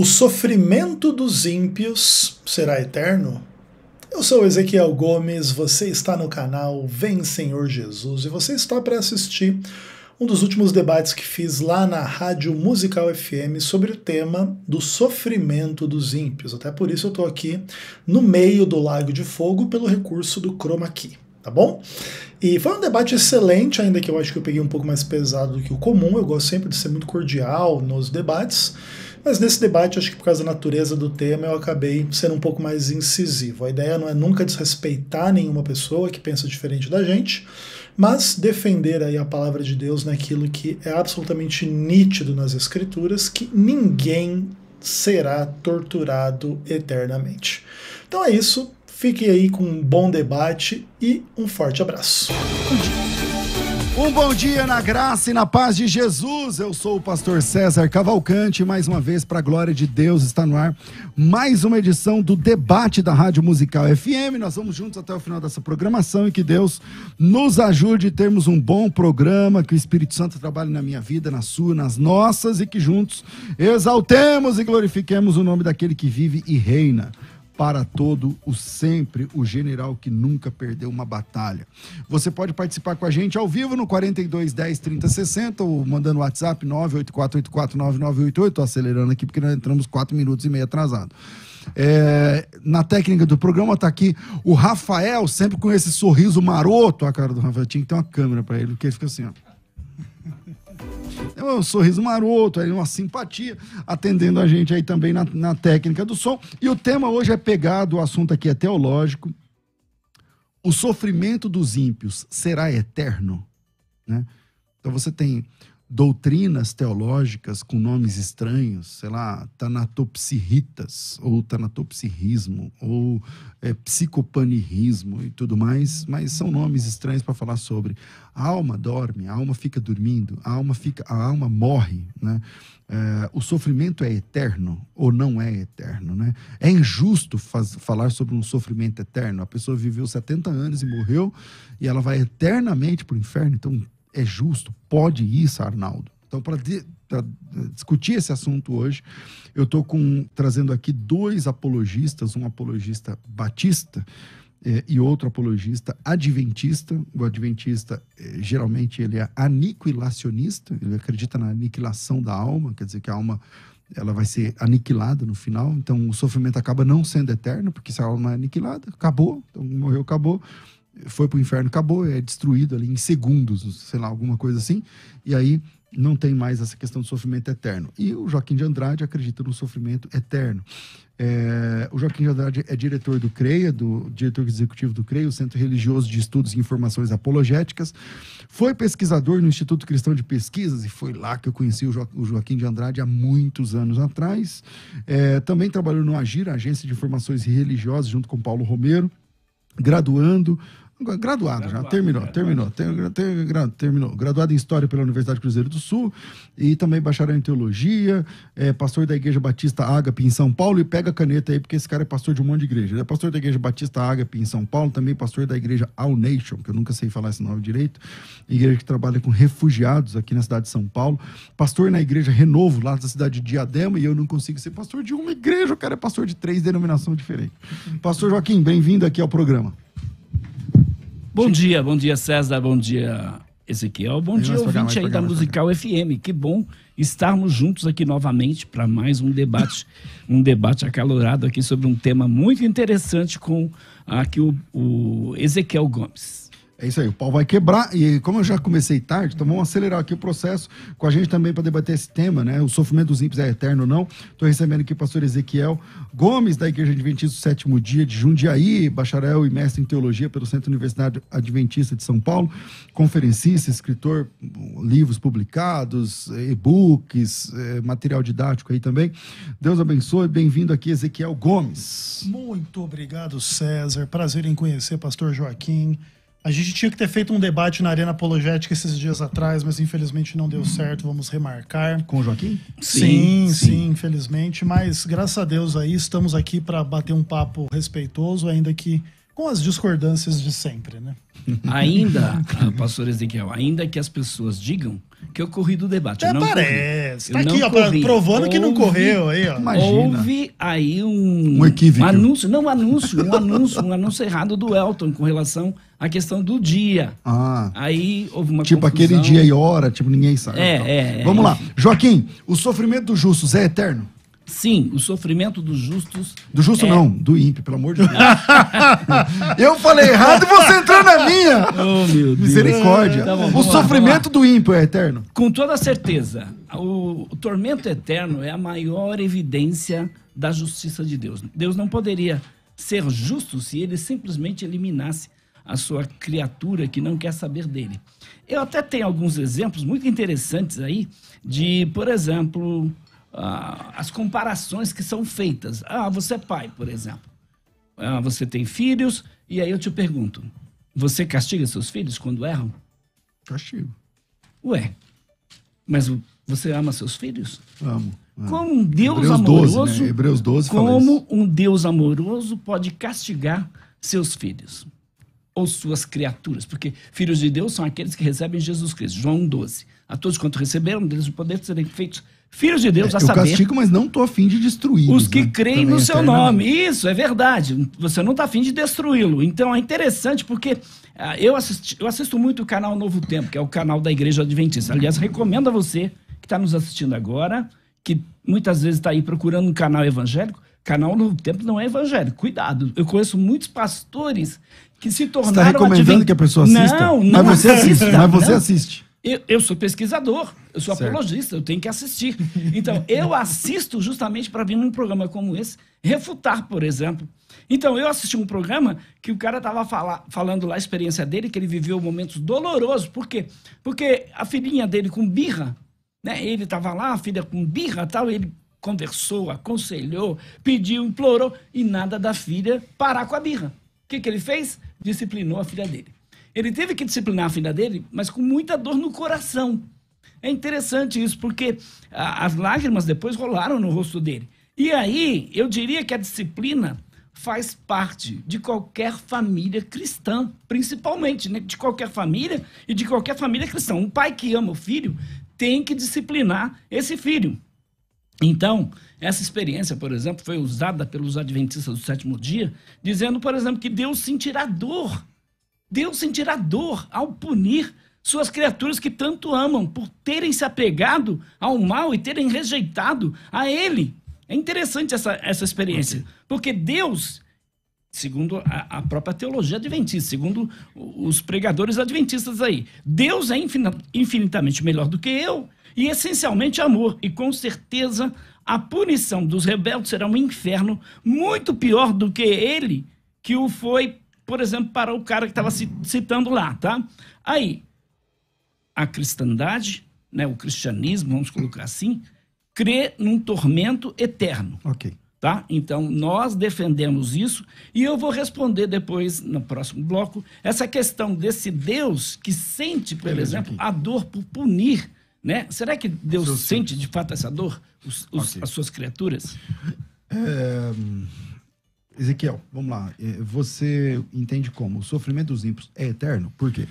O sofrimento dos ímpios será eterno? Eu sou Ezequiel Gomes, você está no canal Vem Senhor Jesus e você está para assistir um dos últimos debates que fiz lá na Rádio Musical FM sobre o tema do sofrimento dos ímpios. Até por isso eu estou aqui no meio do Lago de Fogo pelo recurso do Chroma Key, tá bom? E foi um debate excelente, ainda que eu acho que eu peguei um pouco mais pesado do que o comum. Eu gosto sempre de ser muito cordial nos debates. Mas nesse debate, acho que por causa da natureza do tema, eu acabei sendo um pouco mais incisivo. A ideia não é nunca desrespeitar nenhuma pessoa que pensa diferente da gente, mas defender aí a palavra de Deus naquilo que é absolutamente nítido nas escrituras, que ninguém será torturado eternamente. Então é isso, fique aí com um bom debate e um forte abraço. Bom dia. Um bom dia na graça e na paz de Jesus. Eu sou o pastor César Cavalcante, mais uma vez para a glória de Deus está no ar. Mais uma edição do debate da Rádio Musical FM. Nós vamos juntos até o final dessa programação e que Deus nos ajude a termos um bom programa, que o Espírito Santo trabalhe na minha vida, na sua, nas nossas e que juntos exaltemos e glorifiquemos o nome daquele que vive e reina para todo o sempre, o general que nunca perdeu uma batalha. Você pode participar com a gente ao vivo no 42 10 30 60 ou mandando WhatsApp 984849988, acelerando aqui porque nós entramos 4 minutos e meio atrasado. É, na técnica do programa está aqui o Rafael, sempre com esse sorriso maroto, a cara do Rafael, tinha que ter uma câmera para ele, porque ele fica assim, ó. É um sorriso maroto, aí é uma simpatia, atendendo a gente aí também na, na técnica do som. E o tema hoje é pegado, o assunto aqui é teológico. O sofrimento dos ímpios será eterno? Né? Então você tem doutrinas teológicas com nomes estranhos, sei lá, tanatopsirritas, ou tanatopsirrismo, ou é, psicopanirismo e tudo mais, mas são nomes estranhos para falar sobre. A alma dorme, a alma fica dormindo, a alma, fica, a alma morre, né? É, o sofrimento é eterno ou não é eterno, né? É injusto faz, falar sobre um sofrimento eterno. A pessoa viveu 70 anos e morreu e ela vai eternamente para o inferno, então é justo? Pode isso, Arnaldo? Então, para discutir esse assunto hoje, eu estou trazendo aqui dois apologistas, um apologista batista eh, e outro apologista adventista. O adventista, eh, geralmente, ele é aniquilacionista, ele acredita na aniquilação da alma, quer dizer que a alma ela vai ser aniquilada no final, então o sofrimento acaba não sendo eterno, porque se a alma é aniquilada, acabou, então morreu, acabou foi pro inferno, acabou, é destruído ali em segundos, sei lá, alguma coisa assim. E aí não tem mais essa questão do sofrimento eterno. E o Joaquim de Andrade acredita no sofrimento eterno. É, o Joaquim de Andrade é diretor do Creia do diretor executivo do Creia o Centro Religioso de Estudos e Informações Apologéticas. Foi pesquisador no Instituto Cristão de Pesquisas e foi lá que eu conheci o, jo, o Joaquim de Andrade há muitos anos atrás. É, também trabalhou no Agir, Agência de Informações Religiosas, junto com Paulo Romero graduando, Graduado, graduado, já, terminou, graduado. terminou, ter, é, ter, é. terminou. Graduado em História pela Universidade Cruzeiro do Sul e também bacharel em Teologia, é pastor da Igreja Batista Ágape em São Paulo e pega a caneta aí, porque esse cara é pastor de um monte de igreja. Ele é pastor da Igreja Batista Ágape em São Paulo, também pastor da Igreja All Nation, que eu nunca sei falar esse nome direito, igreja que trabalha com refugiados aqui na cidade de São Paulo, pastor na Igreja Renovo, lá da cidade de Diadema, e eu não consigo ser pastor de uma igreja, o cara é pastor de três denominações diferentes. Pastor Joaquim, bem-vindo aqui ao programa. Bom dia, bom dia César, bom dia Ezequiel, bom dia ouvinte aí da Musical FM. Que bom estarmos juntos aqui novamente para mais um debate, um debate acalorado aqui sobre um tema muito interessante com aqui o, o Ezequiel Gomes. É isso aí, o pau vai quebrar. E como eu já comecei tarde, então vamos acelerar aqui o processo com a gente também para debater esse tema, né? O sofrimento dos ímpios é eterno ou não? Estou recebendo aqui o pastor Ezequiel Gomes, da Igreja Adventista do Sétimo Dia de Jundiaí, bacharel e mestre em teologia pelo Centro Universitário Adventista de São Paulo, conferencista, escritor, livros publicados, e-books, é, material didático aí também. Deus abençoe, bem-vindo aqui, Ezequiel Gomes. Muito obrigado, César. Prazer em conhecer, pastor Joaquim. A gente tinha que ter feito um debate na Arena Apologética esses dias atrás, mas infelizmente não deu certo, vamos remarcar. Com o Joaquim? Sim, sim, sim infelizmente, mas graças a Deus aí estamos aqui para bater um papo respeitoso, ainda que com as discordâncias de sempre, né? Ainda, ah, pastor Ezequiel, ainda que as pessoas digam que eu corri do debate. Até parece. Corri, tá aqui, ó, corri. provando que não correu aí, ó. Imagina. Houve aí um, um, equívoco. um anúncio, não um anúncio, um anúncio, um anúncio errado do Elton com relação à questão do dia. Ah. Aí houve uma Tipo confusão. aquele dia e hora, tipo ninguém sabe. É, é, Vamos é. lá. Joaquim, o sofrimento dos justos é eterno? Sim, o sofrimento dos justos. Do justo é... não, do ímpio, pelo amor de Deus. eu falei errado e você entrou na minha! Oh, meu Deus. Misericórdia. Tá bom, o sofrimento do ímpio é eterno. Com toda certeza. O, o tormento eterno é a maior evidência da justiça de Deus. Deus não poderia ser justo se ele simplesmente eliminasse a sua criatura que não quer saber dele. Eu até tenho alguns exemplos muito interessantes aí de, por exemplo, ah, as comparações que são feitas. Ah, você é pai, por exemplo. Ah, você tem filhos, e aí eu te pergunto: você castiga seus filhos quando erram? Castigo. Ué, mas você ama seus filhos? Amo. Como um Deus Hebreus né? amoroso. 12, né? Hebreus 12 Como um Deus amoroso pode castigar seus filhos? ou suas criaturas, porque filhos de Deus são aqueles que recebem Jesus Cristo. João 12. A todos quanto receberam, deles o poder de serem feitos filhos de Deus, é, a eu saber. Eu castigo, mas não estou afim de destruí Os que né? creem Também no é seu né? nome. Isso, é verdade. Você não está afim de destruí-lo. Então é interessante porque ah, eu, assisti, eu assisto muito o canal Novo Tempo, que é o canal da Igreja Adventista. Aliás, recomendo a você que está nos assistindo agora, que muitas vezes está aí procurando um canal evangélico. Canal Novo Tempo não é evangélico. Cuidado. Eu conheço muitos pastores que se tornaram. Você está recomendando advent... que a pessoa assista? Não, não mas você assista. assiste. Mas você não. assiste. Eu, eu, sou pesquisador, eu sou certo. apologista, eu tenho que assistir. Então, eu assisto justamente para vir num programa como esse refutar, por exemplo. Então, eu assisti um programa que o cara estava falando lá a experiência dele, que ele viveu momentos dolorosos. Por quê? Porque a filhinha dele com birra, né? Ele estava lá, a filha com birra tal, ele conversou, aconselhou, pediu, implorou, e nada da filha parar com a birra. O que, que ele fez? Disciplinou a filha dele. Ele teve que disciplinar a filha dele, mas com muita dor no coração. É interessante isso, porque a, as lágrimas depois rolaram no rosto dele. E aí, eu diria que a disciplina faz parte de qualquer família cristã, principalmente, né? de qualquer família e de qualquer família cristã. Um pai que ama o filho tem que disciplinar esse filho. Então, essa experiência, por exemplo, foi usada pelos adventistas do sétimo dia, dizendo, por exemplo, que Deus sentirá dor Deus sentirá dor ao punir suas criaturas que tanto amam por terem se apegado ao mal e terem rejeitado a Ele. É interessante essa, essa experiência, porque Deus, segundo a, a própria teologia adventista, segundo os pregadores adventistas aí, Deus é infinitamente melhor do que eu e essencialmente amor, e com certeza a punição dos rebeldes será um inferno muito pior do que ele que o foi por exemplo, para o cara que estava citando lá, tá? Aí, a cristandade, né, o cristianismo, vamos colocar assim, crê num tormento eterno. Ok. Tá? Então, nós defendemos isso e eu vou responder depois, no próximo bloco, essa questão desse Deus que sente, por Beleza, exemplo, aqui. a dor por punir. Né? Será que Deus sente de fato essa dor, os, os, okay. as suas criaturas? É... Ezequiel, vamos lá. É, você entende como? O sofrimento dos ímpios é eterno? Por quê?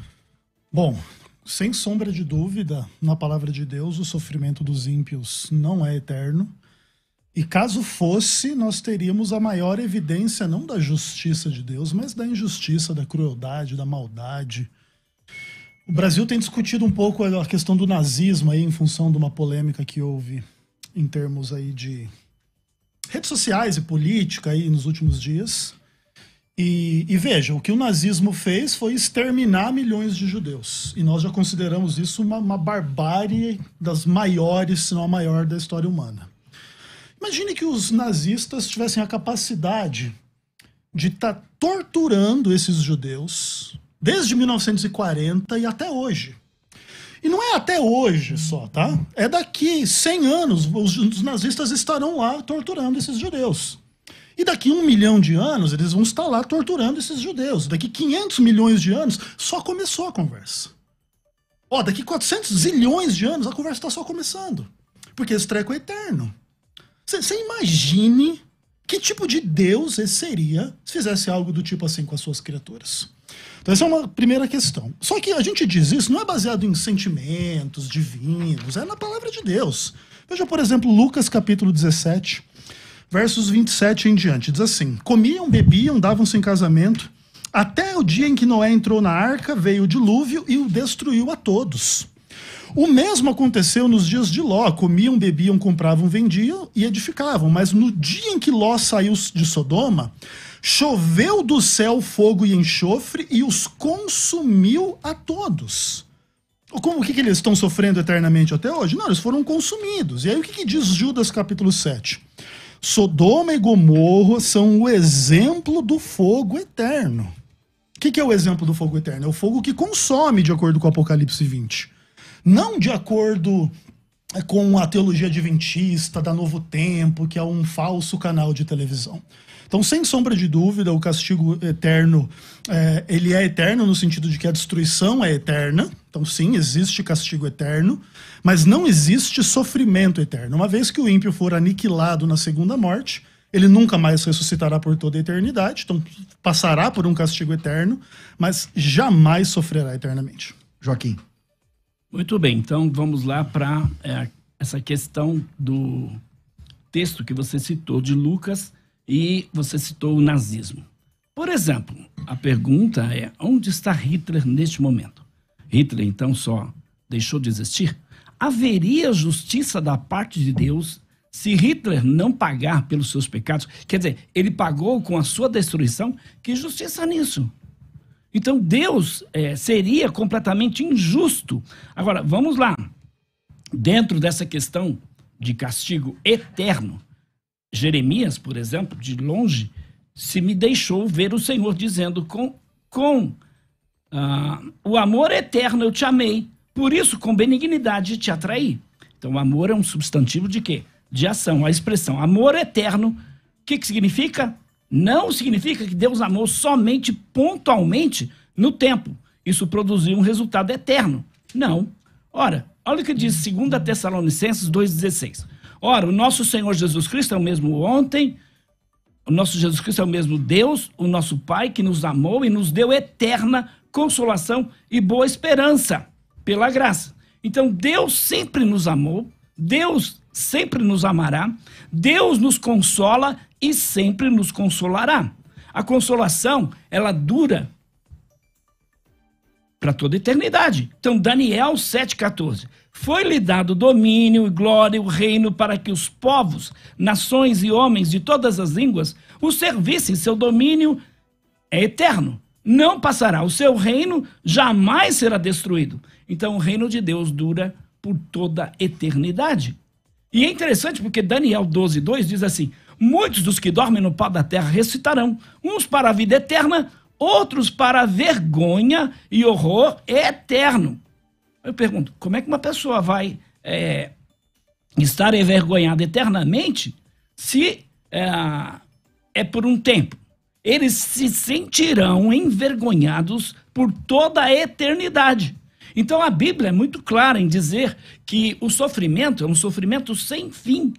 Bom, sem sombra de dúvida, na palavra de Deus, o sofrimento dos ímpios não é eterno. E caso fosse, nós teríamos a maior evidência não da justiça de Deus, mas da injustiça, da crueldade, da maldade. O Brasil tem discutido um pouco a questão do nazismo aí em função de uma polêmica que houve em termos aí de redes sociais e política aí nos últimos dias. E, e veja, o que o nazismo fez foi exterminar milhões de judeus. E nós já consideramos isso uma, uma barbárie das maiores, se não a maior, da história humana. Imagine que os nazistas tivessem a capacidade de estar tá torturando esses judeus desde 1940 e até hoje. E não é até hoje só, tá? É daqui 100 anos, os nazistas estarão lá torturando esses judeus. E daqui um milhão de anos, eles vão estar lá torturando esses judeus. Daqui 500 milhões de anos, só começou a conversa. Ó, daqui 400 zilhões de anos, a conversa está só começando. Porque esse treco é eterno. Você imagine que tipo de Deus esse seria se fizesse algo do tipo assim com as suas criaturas. Então, essa é uma primeira questão. Só que a gente diz isso não é baseado em sentimentos divinos, é na palavra de Deus. Veja, por exemplo, Lucas capítulo 17, versos 27 em diante. Diz assim: Comiam, bebiam, davam-se em casamento, até o dia em que Noé entrou na arca, veio o dilúvio e o destruiu a todos. O mesmo aconteceu nos dias de Ló: comiam, bebiam, compravam, vendiam e edificavam. Mas no dia em que Ló saiu de Sodoma, Choveu do céu fogo e enxofre e os consumiu a todos. Como o que, que eles estão sofrendo eternamente até hoje? Não, eles foram consumidos. E aí o que, que diz Judas capítulo 7? Sodoma e Gomorra são o exemplo do fogo eterno. O que, que, é o exemplo do fogo eterno? É o fogo que consome, de acordo com o Apocalipse 20. Não de acordo é, com a teologia adventista da Novo Tempo, que é um falso canal de televisão. Então, sem sombra de dúvida, o castigo eterno é, ele é eterno no sentido de que a destruição é eterna. Então, sim, existe castigo eterno, mas não existe sofrimento eterno. Uma vez que o ímpio for aniquilado na segunda morte, ele nunca mais ressuscitará por toda a eternidade, então passará por um castigo eterno, mas jamais sofrerá eternamente. Joaquim. Muito bem, então vamos lá para é, eh, essa questão do texto que você citou de Lucas e você citou o nazismo. Por exemplo, a pergunta é: onde está Hitler neste momento? Hitler, então, só deixou de existir? Haveria justiça da parte de Deus se Hitler não pagar pelos seus pecados? Quer dizer, ele pagou com a sua destruição? Que justiça nisso? Então, Deus é, seria completamente injusto. Agora, vamos lá. Dentro dessa questão de castigo eterno, Jeremias, por exemplo, de longe, se me deixou ver o Senhor dizendo com, com ah, o amor eterno eu te amei, por isso com benignidade te atraí. Então, amor é um substantivo de quê? De ação. A expressão amor eterno, o que, que significa? Não significa que Deus amou somente pontualmente no tempo. Isso produziu um resultado eterno. Não. Ora, olha o que diz 2 Tessalonicenses 2,16. Ora, o nosso Senhor Jesus Cristo é o mesmo ontem, o nosso Jesus Cristo é o mesmo Deus, o nosso Pai que nos amou e nos deu eterna consolação e boa esperança pela graça. Então, Deus sempre nos amou, Deus sempre nos amará, Deus nos consola e sempre nos consolará. A consolação, ela dura para toda eternidade. Então, Daniel 7,14. Foi-lhe dado domínio e glória e o reino para que os povos, nações e homens de todas as línguas o servissem. Seu domínio é eterno, não passará. O seu reino jamais será destruído. Então o reino de Deus dura por toda a eternidade. E é interessante porque Daniel 12, 2 diz assim: Muitos dos que dormem no pó da terra ressuscitarão, uns para a vida eterna, outros para a vergonha e horror eterno. Eu pergunto, como é que uma pessoa vai é, estar envergonhada eternamente se é, é por um tempo? Eles se sentirão envergonhados por toda a eternidade. Então a Bíblia é muito clara em dizer que o sofrimento é um sofrimento sem fim.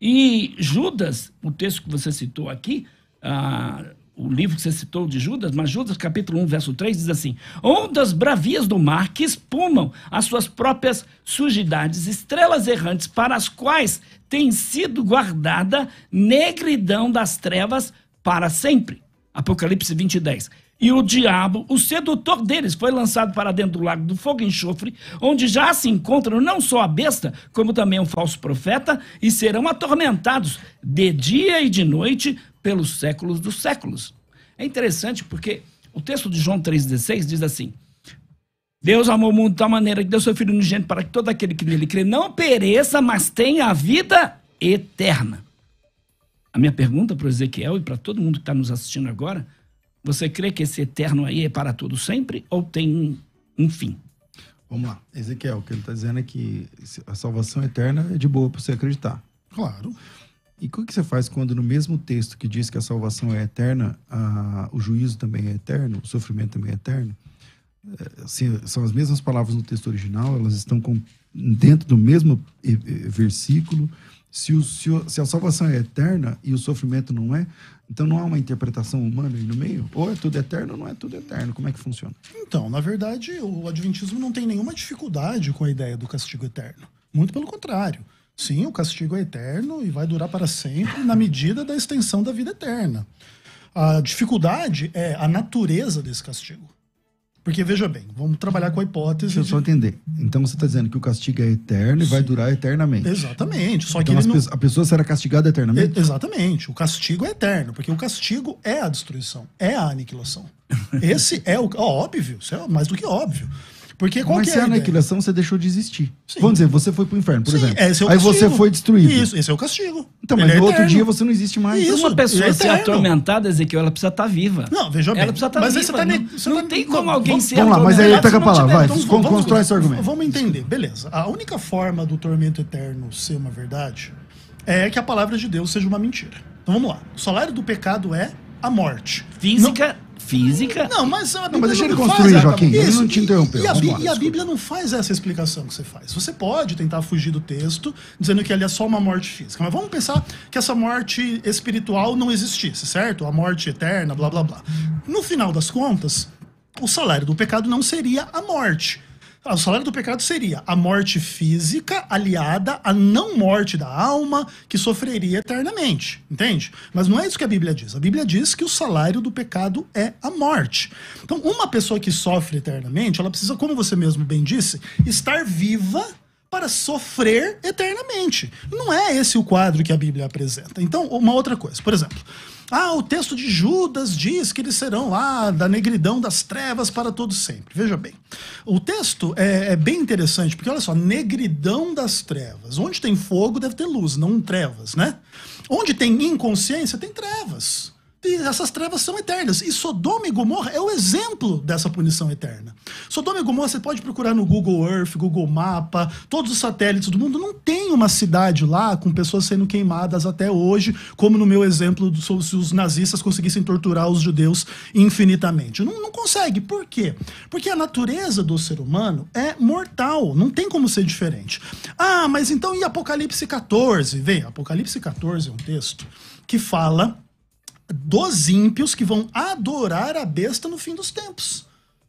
E Judas, o texto que você citou aqui, ah, o livro que você citou de Judas, mas Judas capítulo 1, verso 3 diz assim: Ondas bravias do mar que espumam as suas próprias sujidades, estrelas errantes para as quais tem sido guardada negridão das trevas para sempre. Apocalipse 20, 10. E o diabo, o sedutor deles, foi lançado para dentro do lago do fogo e enxofre, onde já se encontram não só a besta, como também o um falso profeta, e serão atormentados de dia e de noite pelos séculos dos séculos. É interessante porque o texto de João 3,16 diz assim: Deus amou o mundo de tal maneira que deu seu Filho gênero para que todo aquele que nele crê não pereça, mas tenha a vida eterna. A minha pergunta para o Ezequiel e para todo mundo que está nos assistindo agora: você crê que esse eterno aí é para todo sempre ou tem um, um fim? Vamos lá. Ezequiel, o que ele está dizendo é que a salvação eterna é de boa para você acreditar. Claro. E o que você faz quando no mesmo texto que diz que a salvação é eterna, a, o juízo também é eterno, o sofrimento também é eterno? Assim, são as mesmas palavras no texto original, elas estão com, dentro do mesmo eh, eh, versículo. Se, o, se, o, se, a salvação é eterna e o sofrimento não é, então não há uma interpretação humana aí no meio? Ou é tudo eterno ou não é tudo eterno? Como é que funciona? Então, na verdade, o Adventismo não tem nenhuma dificuldade com a ideia do castigo eterno. Muito pelo contrário. Sim, o castigo é eterno e vai durar para sempre na medida da extensão da vida eterna. A dificuldade é a natureza desse castigo. Porque, veja bem, vamos trabalhar com a hipótese. Deixa eu só de... entender. Então você está dizendo que o castigo é eterno e vai durar eternamente. Exatamente. Só então que não... a pessoa será castigada eternamente? E, exatamente. O castigo é eterno, porque o castigo é a destruição, é a aniquilação. Esse é o. Ó, óbvio, isso é mais do que óbvio. Porque qual Mas se é a é aniquilação, você deixou de existir. Sim. Vamos dizer, você foi pro inferno, por Sim, exemplo. Esse é o Aí castigo. você foi destruído. Isso, esse é o castigo. Então, mas é no outro dia você não existe mais. Isso, uma pessoa é ser atormentada, Ezequiel, ela precisa estar tá viva. Não, veja bem. Ela precisa estar tá mas viva. Você tá não, você não tá- tem como vamos- alguém ser Vamos lá, mas aí pega a palavra, vai. vamos- Constrói esse argumento. Vamos entender, beleza. A única forma do tormento eterno ser uma verdade é que a palavra de Deus seja uma mentira. Então vamos lá. O salário do pecado é a morte. Física física. Não, mas. A não, mas deixa ele construir, faz, Joaquim. Isso, ele não te interrompeu. E, e, a, Bíblia, e a Bíblia não faz essa explicação que você faz. Você pode tentar fugir do texto, dizendo que ali é só uma morte física. Mas vamos pensar que essa morte espiritual não existisse, certo? A morte eterna, blá blá blá. No final das contas, o salário do pecado não seria a morte ah, o salário do pecado seria a morte física aliada à não morte da alma que sofreria eternamente, entende? Mas não é isso que a Bíblia diz. A Bíblia diz que o salário do pecado é a morte. Então, uma pessoa que sofre eternamente, ela precisa, como você mesmo bem disse, estar viva para sofrer eternamente. Não é esse o quadro que a Bíblia apresenta. Então, uma outra coisa, por exemplo, ah, o texto de Judas diz que eles serão lá da negridão das trevas para todo sempre. Veja bem, o texto é, é bem interessante, porque olha só, negridão das trevas. Onde tem fogo deve ter luz, não trevas, né? Onde tem inconsciência tem trevas essas trevas são eternas. E Sodoma e Gomorra é o exemplo dessa punição eterna. Sodoma e Gomorra você pode procurar no Google Earth, Google Mapa, todos os satélites do mundo. Não tem uma cidade lá com pessoas sendo queimadas até hoje, como no meu exemplo se os nazistas conseguissem torturar os judeus infinitamente. Não, não consegue. Por quê? Porque a natureza do ser humano é mortal. Não tem como ser diferente. Ah, mas então e Apocalipse 14? Vê, Apocalipse 14 é um texto que fala dos ímpios que vão adorar a besta no fim dos tempos.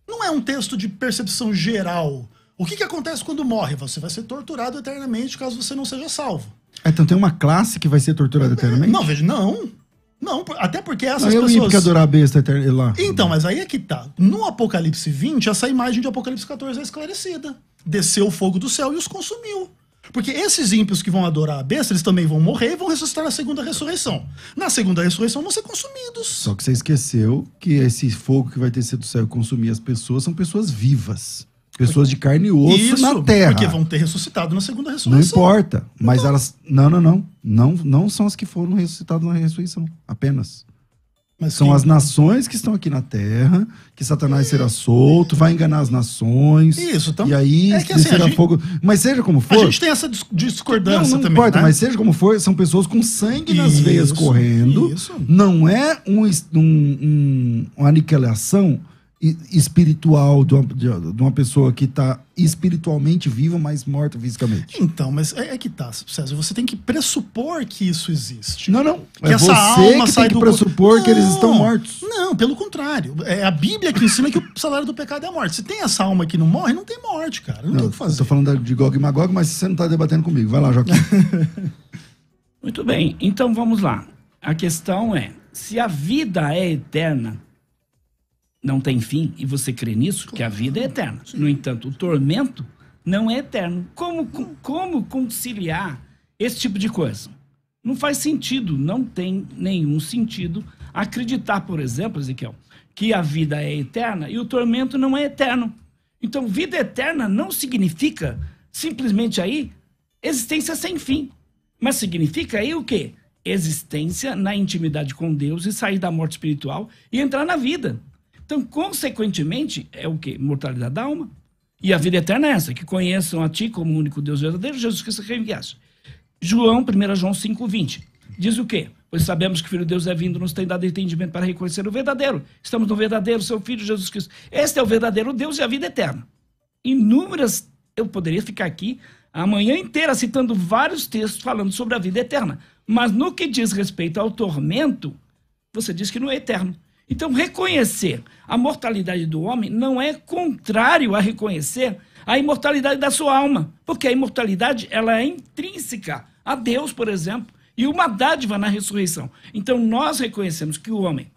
Não é um texto de percepção geral. O que, que acontece quando morre? Você vai ser torturado eternamente caso você não seja salvo. É, então tem uma classe que vai ser torturada eternamente? Não, veja, não. Não, até porque essas não, é pessoas... Eu que adorar a besta eterna lá. Então, mas aí é que tá. No Apocalipse 20, essa imagem de Apocalipse 14 é esclarecida. Desceu o fogo do céu e os consumiu. Porque esses ímpios que vão adorar a besta, eles também vão morrer e vão ressuscitar na segunda ressurreição. Na segunda ressurreição vão ser consumidos. Só que você esqueceu que esse fogo que vai ter sido céu consumir as pessoas são pessoas vivas. Pessoas de carne e osso Isso, na terra. Porque vão ter ressuscitado na segunda ressurreição. Não importa. Mas então... elas. Não, não, não, não. Não são as que foram ressuscitadas na ressurreição. Apenas. Mas São quem... as nações que estão aqui na terra, que Satanás será solto, vai enganar as nações. Isso, então. E aí é que, assim, gente... fogo. Mas seja como for. A gente tem essa discordância não, não também. Não importa, né? mas seja como for, são pessoas com sangue nas isso, veias correndo. Isso. Não é um, um, um uma aniquilação espiritual de uma, de uma, pessoa que está espiritualmente viva, mas morta fisicamente. Então, mas é, é, que tá, César. Você tem que pressupor que isso existe. Não, não. Que é essa alma que sai tem que do... pressupor não, que eles estão mortos. Não, pelo contrário. É a Bíblia que ensina que o salário do pecado é a morte. Se tem essa alma que não morre, não tem morte, cara. Não, não tem o que fazer. Estou falando de Gog e Magog, mas você não está debatendo comigo. Vai lá, Joaquim. Muito bem. Então, vamos lá. A questão é, se a vida é eterna, não tem fim e você crê nisso, que a vida é eterna. No entanto, o tormento não é eterno. Como, como conciliar esse tipo de coisa? Não faz sentido, não tem nenhum sentido acreditar, por exemplo, Ezequiel, que a vida é eterna e o tormento não é eterno. Então, vida eterna não significa simplesmente aí existência sem fim, mas significa aí o quê? Existência na intimidade com Deus e sair da morte espiritual e entrar na vida. Então, consequentemente, é o que? Mortalidade da alma. E a vida eterna é essa, que conheçam a ti como único Deus verdadeiro, Jesus Cristo que enviaste. João, 1 João 5, 20. Diz o quê? Pois sabemos que o Filho de Deus é vindo, nos tem dado entendimento para reconhecer o verdadeiro. Estamos no verdadeiro, seu Filho Jesus Cristo. Este é o verdadeiro Deus e a vida eterna. Inúmeras, eu poderia ficar aqui a manhã inteira citando vários textos falando sobre a vida eterna. Mas no que diz respeito ao tormento, você diz que não é eterno. Então, reconhecer a mortalidade do homem não é contrário a reconhecer a imortalidade da sua alma, porque a imortalidade ela é intrínseca a Deus, por exemplo, e uma dádiva na ressurreição. Então, nós reconhecemos que o homem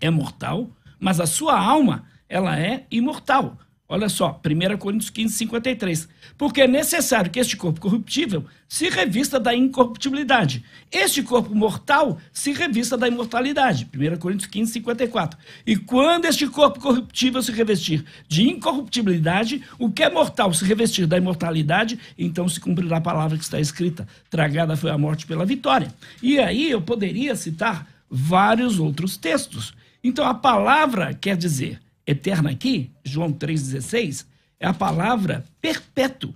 é mortal, mas a sua alma ela é imortal. Olha só, 1 Coríntios 15, 53. Porque é necessário que este corpo corruptível se revista da incorruptibilidade. Este corpo mortal se revista da imortalidade. 1 Coríntios 15, 54. E quando este corpo corruptível se revestir de incorruptibilidade, o que é mortal se revestir da imortalidade, então se cumprirá a palavra que está escrita: tragada foi a morte pela vitória. E aí eu poderia citar vários outros textos. Então a palavra quer dizer Eterna aqui, João 3,16, é a palavra perpétuo,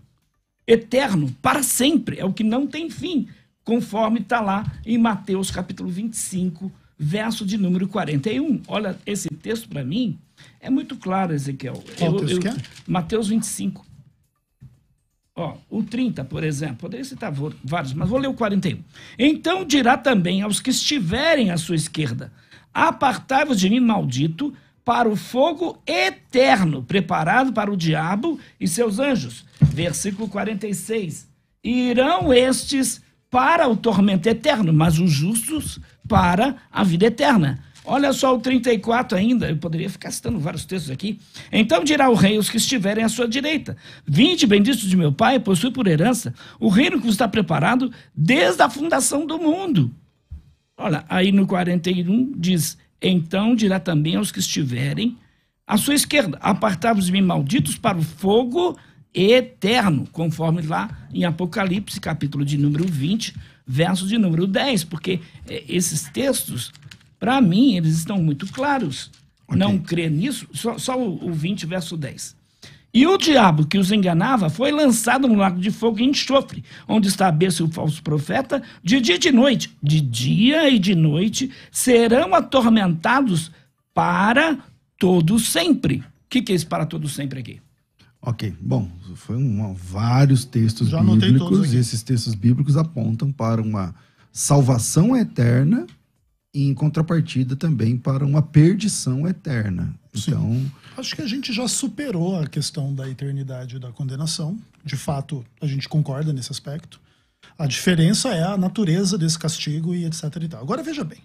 eterno, para sempre, é o que não tem fim, conforme está lá em Mateus capítulo 25, verso de número 41. Olha, esse texto para mim é muito claro, Ezequiel. Qual eu, eu, que é? Mateus 25. Ó, o 30, por exemplo, poderia citar vários, mas vou ler o 41. Então dirá também aos que estiverem à sua esquerda: Apartai-vos de mim, maldito, para o fogo eterno, preparado para o diabo e seus anjos. Versículo 46. Irão estes para o tormento eterno, mas os justos para a vida eterna. Olha só o 34 ainda, eu poderia ficar citando vários textos aqui. Então dirá o rei os que estiverem à sua direita: Vinde, benditos de meu pai, possui por herança o reino que vos está preparado desde a fundação do mundo. Olha, aí no 41 diz: então dirá também aos que estiverem à sua esquerda: Apartai-vos de mim, malditos, para o fogo eterno, conforme lá em Apocalipse, capítulo de número 20, verso de número 10, porque eh, esses textos, para mim, eles estão muito claros. Okay. Não crer nisso, só, só o, o 20, verso 10. E o diabo que os enganava foi lançado no lago de fogo e enxofre, onde estabelece o falso profeta, de dia e de noite. De dia e de noite serão atormentados para todo sempre. O que, que é esse para todo sempre aqui? Ok, bom, foi um, vários textos Já bíblicos. Esses textos bíblicos apontam para uma salvação eterna em contrapartida também para uma perdição eterna. Então, acho que a gente já superou a questão da eternidade da condenação. De fato, a gente concorda nesse aspecto. A diferença é a natureza desse castigo e etc e tal. Agora veja bem,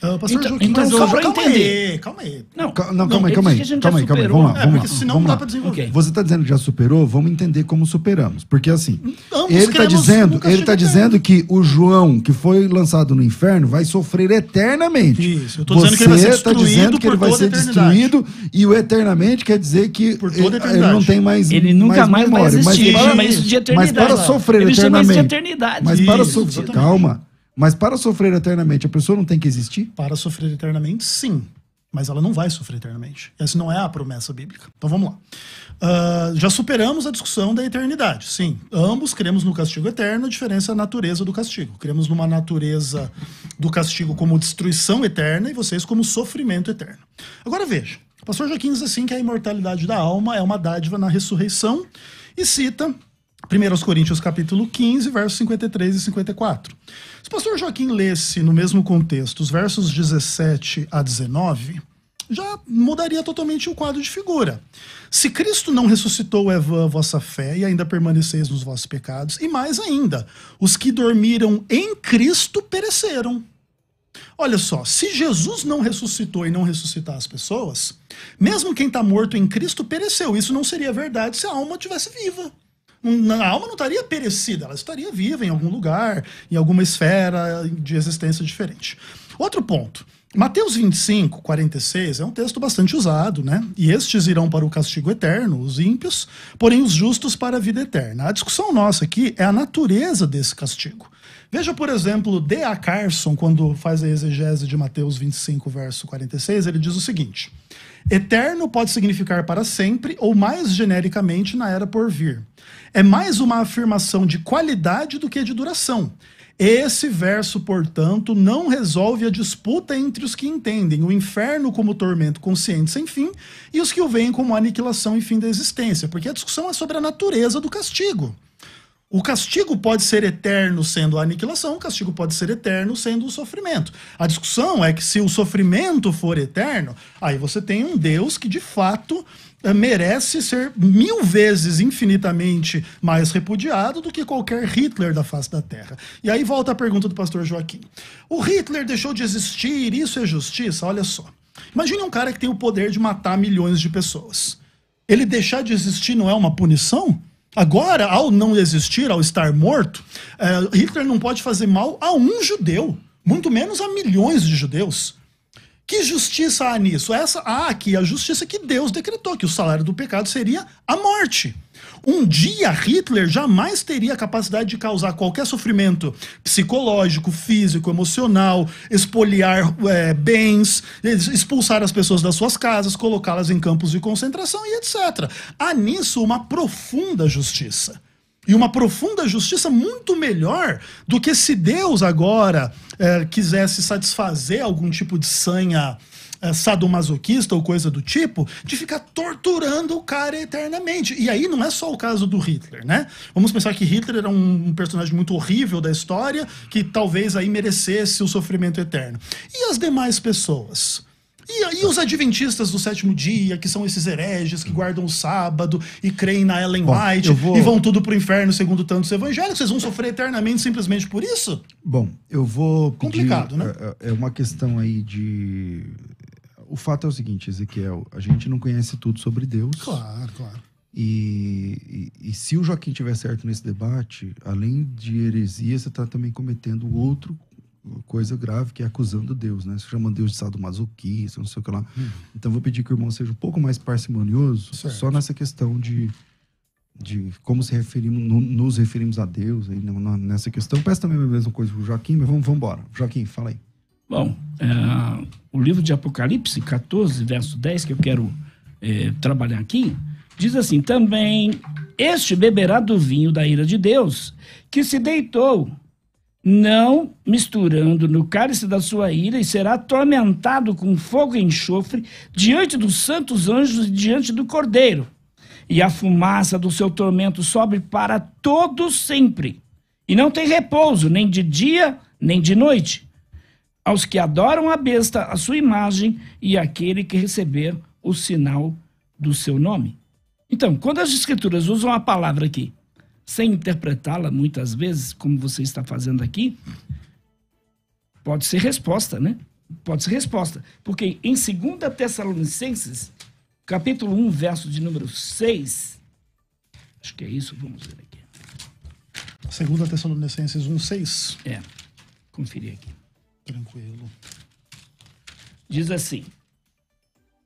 ah, pastor então, Joaquim, então, calma, calma aí, calma aí. Não, calma aí, calma aí. Calma aí, calma aí. Vamos lá, é, vamos porque lá, senão vamos não dá para desenvolver. Okay. Você está dizendo que já superou, vamos entender como superamos. Porque assim, Ambos ele está dizendo, ele tá dizendo que o João, que foi lançado no inferno, vai sofrer eternamente. Isso, eu tô dizendo você que ele vai ser destruído. Tá dizendo que ele vai ser destruído e o eternamente quer dizer que ele, ele, não tem mais Ele nunca mais, mais memória, vai existir, mas, ele, mas isso de eternidade. Mas para sofrer eternamente. Mas para sofrer, calma. Mas para sofrer eternamente, a pessoa não tem que existir? Para sofrer eternamente, sim. Mas ela não vai sofrer eternamente. Essa não é a promessa bíblica. Então vamos lá. Uh, já superamos a discussão da eternidade. Sim, ambos cremos no castigo eterno, a diferença é a natureza do castigo. Cremos numa natureza do castigo como destruição eterna e vocês como sofrimento eterno. Agora veja: o pastor Joaquim diz assim que a imortalidade da alma é uma dádiva na ressurreição e cita 1 Coríntios capítulo 15, versos 53 e 54. Se o pastor Joaquim lesse no mesmo contexto os versos 17 a 19, já mudaria totalmente o quadro de figura. Se Cristo não ressuscitou, é vã a vossa fé e ainda permaneceis nos vossos pecados. E mais ainda, os que dormiram em Cristo pereceram. Olha só, se Jesus não ressuscitou e não ressuscitar as pessoas, mesmo quem está morto em Cristo pereceu. Isso não seria verdade se a alma tivesse viva a alma não estaria perecida, ela estaria viva em algum lugar, em alguma esfera de existência diferente. Outro ponto. Mateus 25, 46 é um texto bastante usado, né? E estes irão para o castigo eterno, os ímpios, porém os justos para a vida eterna. A discussão nossa aqui é a natureza desse castigo. Veja, por exemplo, D.A. Carson, quando faz a exegese de Mateus 25, verso 46, ele diz o seguinte: Eterno pode significar para sempre, ou mais genericamente, na era por vir. É mais uma afirmação de qualidade do que de duração. Esse verso, portanto, não resolve a disputa entre os que entendem o inferno como tormento consciente sem fim e os que o veem como aniquilação e fim da existência, porque a discussão é sobre a natureza do castigo. O castigo pode ser eterno sendo a aniquilação, o castigo pode ser eterno sendo o sofrimento. A discussão é que se o sofrimento for eterno, aí você tem um Deus que de fato eh, merece ser mil vezes infinitamente mais repudiado do que qualquer Hitler da face da Terra. E aí volta a pergunta do pastor Joaquim. O Hitler deixou de existir, isso é justiça? Olha só. Imagine um cara que tem o poder de matar milhões de pessoas. Ele deixar de existir não é uma punição? Agora, ao não existir, ao estar morto, eh, Hitler não pode fazer mal a um judeu, muito menos a milhões de judeus. Que justiça há nisso? Essa há aqui a justiça que Deus decretou, que o salário do pecado seria a morte. Um dia Hitler jamais teria a capacidade de causar qualquer sofrimento psicológico, físico, emocional, expoliar é, bens, expulsar as pessoas das suas casas, colocá-las em campos de concentração e etc. Há nisso uma profunda justiça e uma profunda justiça muito melhor do que se Deus agora é, quisesse satisfazer algum tipo de sanha sado eh, sadomasoquista ou coisa do tipo, de ficar torturando o cara eternamente. E aí não é só o caso do Hitler, né? Vamos pensar que Hitler era um, um personagem muito horrível da história, que talvez aí merecesse o sofrimento eterno. E as demais pessoas? E aí os adventistas do sétimo dia, que são esses hereges que guardam o sábado e creem na Ellen Bom, White vou... e vão tudo pro inferno segundo tantos evangélicos, vocês vão sofrer eternamente simplesmente por isso? Bom, eu vou pedir, Complicado, né? Eh, eh, é uma questão aí de o fato é o seguinte, Ezequiel, a gente não conhece tudo sobre Deus. Claro, claro. E, e, e se o Joaquim tiver certo nesse debate, além de heresia, você está também cometendo outro coisa grave, que é acusando Deus, né? Você chama Deus de sadomasoquista, não sei o que lá. Hum. Então, vou pedir que o irmão seja um pouco mais parcimonioso, certo. só nessa questão de, de como se referimos, nos referimos a Deus, aí, nessa questão. Peço também a mesma coisa pro Joaquim, mas vamos, vamos embora. Joaquim, fala aí. Bom, é, o livro de Apocalipse 14, verso 10, que eu quero é, trabalhar aqui, diz assim: também este beberá do vinho da ira de Deus, que se deitou, não misturando no cálice da sua ira, e será atormentado com fogo e enxofre diante dos santos anjos e diante do cordeiro. E a fumaça do seu tormento sobe para todo sempre, e não tem repouso, nem de dia, nem de noite aos que adoram a besta, a sua imagem e aquele que receber o sinal do seu nome. Então, quando as escrituras usam a palavra aqui, sem interpretá-la muitas vezes, como você está fazendo aqui, pode ser resposta, né? Pode ser resposta. Porque em 2 Tessalonicenses, capítulo 1, verso de número 6, acho que é isso, vamos ver aqui. 2 Tessalonicenses 1, 6. É, conferir aqui. Tranquilo. Diz assim: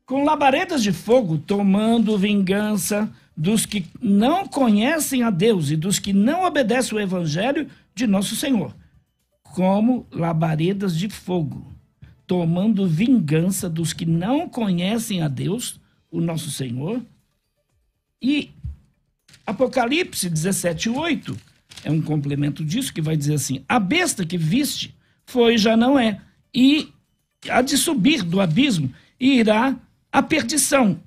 Com labaredas de fogo tomando vingança dos que não conhecem a Deus e dos que não obedecem o evangelho de nosso Senhor, como labaredas de fogo, tomando vingança dos que não conhecem a Deus, o nosso Senhor. E Apocalipse 17:8 é um complemento disso que vai dizer assim: A besta que viste foi já não é. E há de subir do abismo e irá à perdição.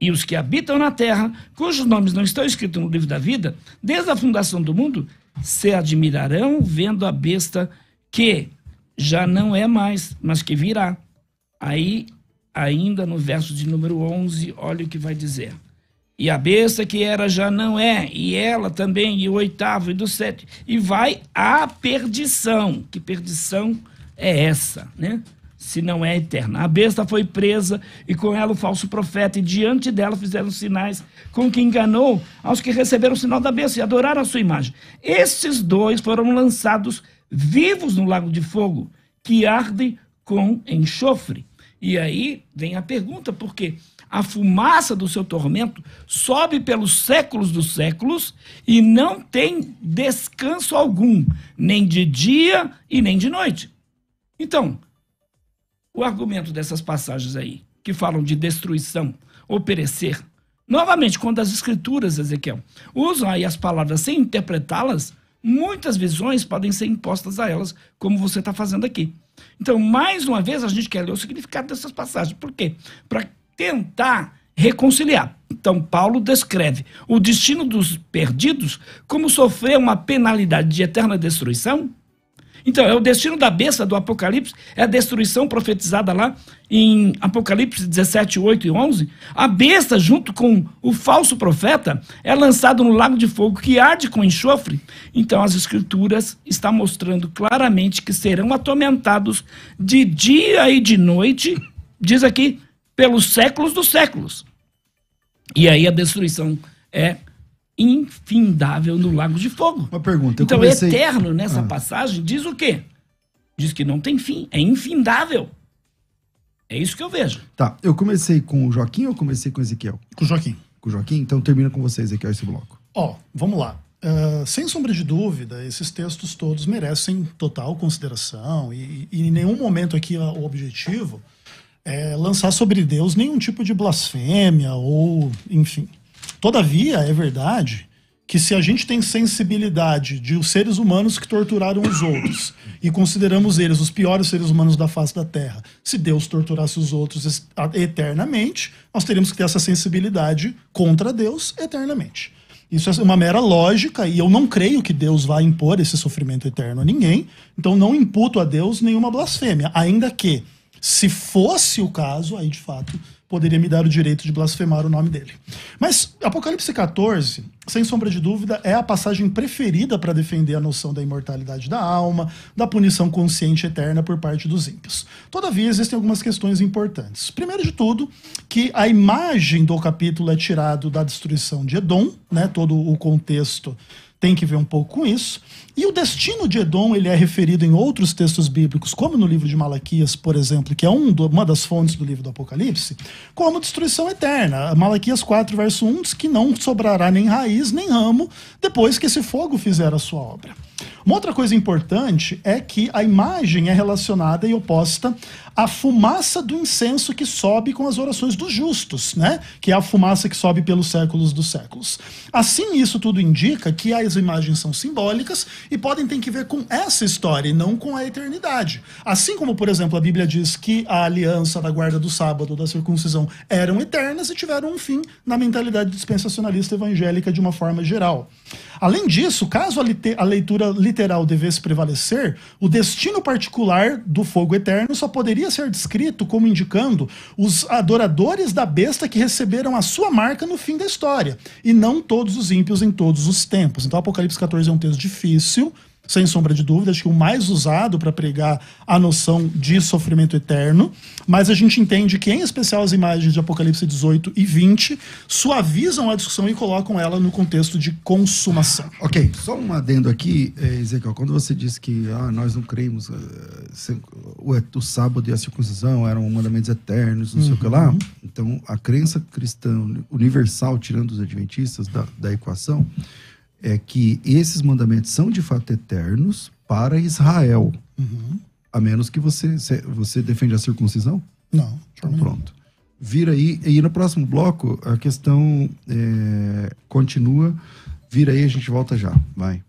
E os que habitam na terra, cujos nomes não estão escritos no livro da vida, desde a fundação do mundo, se admirarão vendo a besta que já não é mais, mas que virá. Aí, ainda no verso de número 11, olha o que vai dizer. E a besta que era já não é, e ela também, e o oitavo, e do sétimo. E vai à perdição. Que perdição é essa, né? Se não é eterna. A besta foi presa, e com ela o falso profeta, e diante dela fizeram sinais com que enganou aos que receberam o sinal da besta e adoraram a sua imagem. Estes dois foram lançados vivos no lago de fogo, que arde com enxofre. E aí vem a pergunta, por quê? a fumaça do seu tormento sobe pelos séculos dos séculos e não tem descanso algum, nem de dia e nem de noite. Então, o argumento dessas passagens aí, que falam de destruição ou perecer, novamente, quando as escrituras, Ezequiel, usam aí as palavras sem interpretá-las, muitas visões podem ser impostas a elas, como você está fazendo aqui. Então, mais uma vez, a gente quer ler o significado dessas passagens. Por quê? Para tentar reconciliar. Então, Paulo descreve o destino dos perdidos como sofrer uma penalidade de eterna destruição. Então, é o destino da besta do Apocalipse, é a destruição profetizada lá em Apocalipse 17, 8 e 11. A besta, junto com o falso profeta, é lançado no lago de fogo que arde com enxofre. Então, as Escrituras estão mostrando claramente que serão atormentados de dia e de noite, diz aqui, pelos séculos dos séculos. E aí a destruição é infindável no Lago de Fogo. Uma pergunta. então, comecei... eterno nessa ah. passagem diz o quê? Diz que não tem fim, é infindável. É isso que eu vejo. Tá, eu comecei com o Joaquim ou comecei com o Ezequiel? Com o Joaquim. Com o Joaquim? Então termina com você, Ezequiel, esse bloco. Ó, oh, vamos lá. Uh, sem sombra de dúvida, esses textos todos merecem total consideração e, e em nenhum momento aqui o objetivo é, lançar sobre Deus nenhum tipo de blasfêmia ou, enfim. Todavia, é verdade que se a gente tem sensibilidade de os seres humanos que torturaram os outros e consideramos eles os piores seres humanos da face da Terra, se Deus torturasse os outros eternamente, nós teríamos que ter essa sensibilidade contra Deus eternamente. Isso é uma mera lógica e eu não creio que Deus vá impor esse sofrimento eterno a ninguém, então não imputo a Deus nenhuma blasfêmia, ainda que se fosse o caso, aí de fato poderia me dar o direito de blasfemar o nome dele. Mas Apocalipse 14, sem sombra de dúvida, é a passagem preferida para defender a noção da imortalidade da alma, da punição consciente eterna por parte dos ímpios. Todavia, existem algumas questões importantes. Primeiro de tudo, que a imagem do capítulo é tirada da destruição de Edom, né, todo o contexto tem que ver um pouco com isso. E o destino de Edom ele é referido em outros textos bíblicos, como no livro de Malaquias, por exemplo, que é um do, uma das fontes do livro do Apocalipse, como destruição eterna. Malaquias 4, verso 1 diz que não sobrará nem raiz nem ramo depois que esse fogo fizer a sua obra. Uma outra coisa importante é que a imagem é relacionada e oposta à fumaça do incenso que sobe com as orações dos justos, né? Que é a fumaça que sobe pelos séculos dos séculos. Assim, isso tudo indica que as imagens são simbólicas e podem ter que ver com essa história e não com a eternidade. Assim como, por exemplo, a Bíblia diz que a aliança da guarda do sábado, da circuncisão, eram eternas e tiveram um fim na mentalidade dispensacionalista evangélica de uma forma geral. Além disso, caso a, a leitura literária literal devesse prevalecer, o destino particular do fogo eterno só poderia ser descrito como indicando os adoradores da besta que receberam a sua marca no fim da história, e não todos os ímpios em todos os tempos. Então, Apocalipse 14 é um texto difícil sem sombra de dúvida, acho que o mais usado para pregar a noção de sofrimento eterno, mas a gente entende que, em especial, as imagens de Apocalipse 18 e 20 suavizam a discussão e colocam ela no contexto de consumação. Ok, só um adendo aqui, eh, Ezequiel, quando você disse que ah, nós não cremos, eh, o, o sábado e a circuncisão eram mandamentos eternos, não uhum. sei o que lá, uhum. então a crença cristã universal, tirando os adventistas da, da equação, é que esses mandamentos são de fato eternos para Israel. Uhum. A menos que você, você defende a circuncisão? Não. Então, pronto. Vira aí. E no próximo bloco, a questão é, continua. Vira aí, a gente volta já. Vai.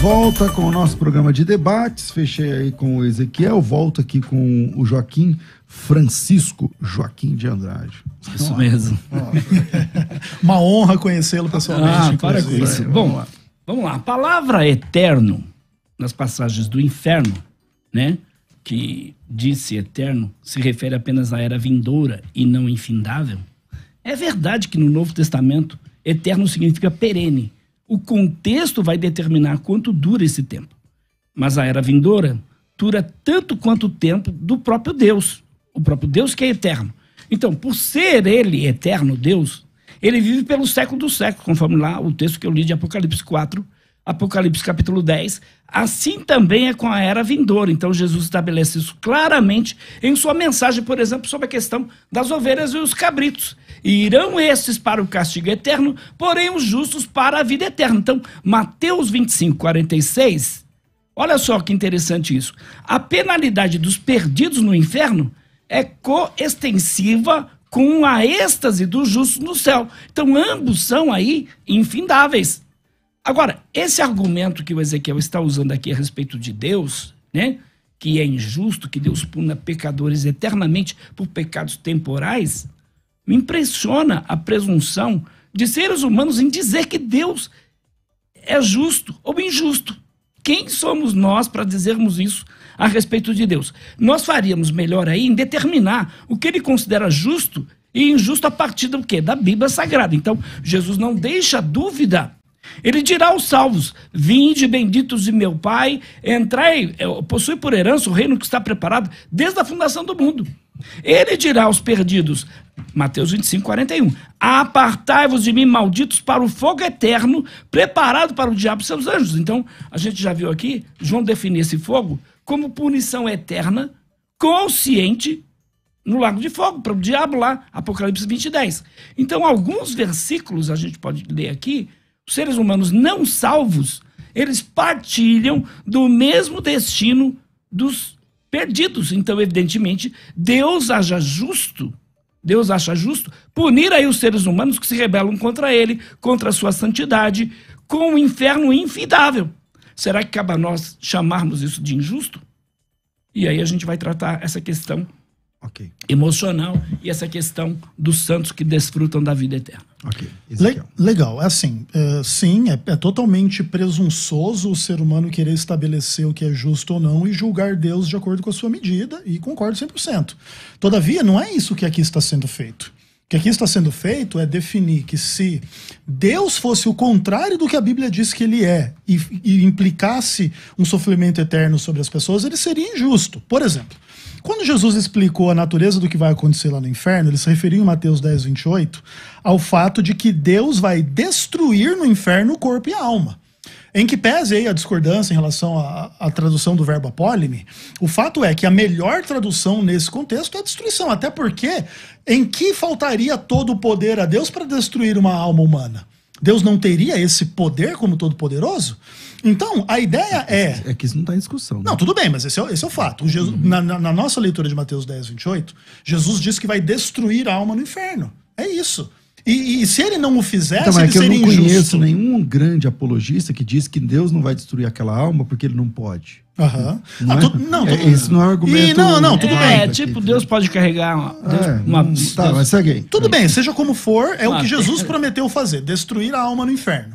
volta com o nosso programa de debates. Fechei aí com o Ezequiel, volto aqui com o Joaquim Francisco Joaquim de Andrade. Isso mesmo. Uma honra conhecê-lo pessoalmente. Ah, para com isso. Bom, vamos lá. vamos lá. A palavra eterno nas passagens do inferno, né? Que disse eterno se refere apenas à era vindoura e não infindável. É verdade que no Novo Testamento eterno significa perene o contexto vai determinar quanto dura esse tempo. Mas a era vindoura dura tanto quanto o tempo do próprio Deus, o próprio Deus que é eterno. Então, por ser ele eterno Deus, ele vive pelo século do século, conforme lá o texto que eu li de Apocalipse 4, Apocalipse capítulo 10. Assim também é com a era vindoura. Então Jesus estabelece isso claramente em sua mensagem, por exemplo, sobre a questão das ovelhas e os cabritos. irão estes para o castigo eterno, porém os justos para a vida eterna. Então, Mateus 25, 46, olha só que interessante isso. A penalidade dos perdidos no inferno é coextensiva com a êxtase dos justos no céu. Então, ambos são aí infindáveis. Agora, esse argumento que o Ezequiel está usando aqui a respeito de Deus, né? Que é injusto, que Deus puna pecadores eternamente por pecados temporais, me impressiona a presunção de seres humanos em dizer que Deus é justo ou injusto. Quem somos nós para dizermos isso a respeito de Deus? Nós faríamos melhor aí em determinar o que ele considera justo e injusto a partir do quê? Da Bíblia Sagrada. Então, Jesus não deixa dúvida ele dirá aos salvos: Vinde, benditos de meu Pai, entrai, é, possui por herança o reino que está preparado desde a fundação do mundo. Ele dirá aos perdidos, Mateus 25, 41, apartai-vos de mim, malditos, para o fogo eterno, preparado para o diabo e seus anjos. Então, a gente já viu aqui, João definir esse fogo como punição eterna, consciente, no lago de fogo, para o diabo lá, Apocalipse 20, 10. Então, alguns versículos a gente pode ler aqui, os seres humanos não salvos, eles partilham do mesmo destino dos perdidos. Então, evidentemente, Deus acha justo, Deus acha justo punir aí os seres humanos que se rebelam contra ele, contra a sua santidade, com um inferno infidável. Será que cabe a nós chamarmos isso de injusto? E aí a gente vai tratar essa questão Okay. Emocional e essa questão dos santos que desfrutam da vida eterna. Okay. Le legal, é assim, é, sim, é, é, totalmente presunçoso o ser humano querer estabelecer o que é justo ou não e julgar Deus de acordo com a sua medida, e concordo 100%. Todavia, não é isso que aqui está sendo feito. O que aqui está sendo feito é definir que se Deus fosse o contrário do que a Bíblia diz que ele é e, e implicasse um sofrimento eterno sobre as pessoas, ele seria injusto. Por exemplo, quando Jesus explicou a natureza do que vai acontecer lá no inferno, ele se referiu em Mateus 10, 28 ao fato de que Deus vai destruir no inferno o corpo e a alma. Em que pese aí a discordância em relação à, à tradução do verbo apólime, o fato é que a melhor tradução nesse contexto é a destruição, até porque em que faltaria todo o poder a Deus para destruir uma alma humana? Deus não teria esse poder como todo-poderoso? Então, a ideia é. É, é que isso não está em discussão. Né? Não, tudo bem, mas esse é, esse é o fato. Jesus, uhum. na, na, nossa leitura de Mateus 10, 28, Jesus diz que vai destruir a alma no inferno. É isso. E, e se ele não o fizesse, então, mas é que eu não injusto. conheço nenhum grande apologista que diz que Deus não vai destruir aquela alma porque ele não pode. Uhum. Não, ah, é? tu, não, é, isso não é argumento. E não, não, tudo é, bem. É, tipo, Deus pode carregar uma. Deus, é, uma tá, Deus, mas segue aí. Tudo bem, seja como for, é ah, o que ah, Jesus prometeu fazer: destruir a alma no inferno.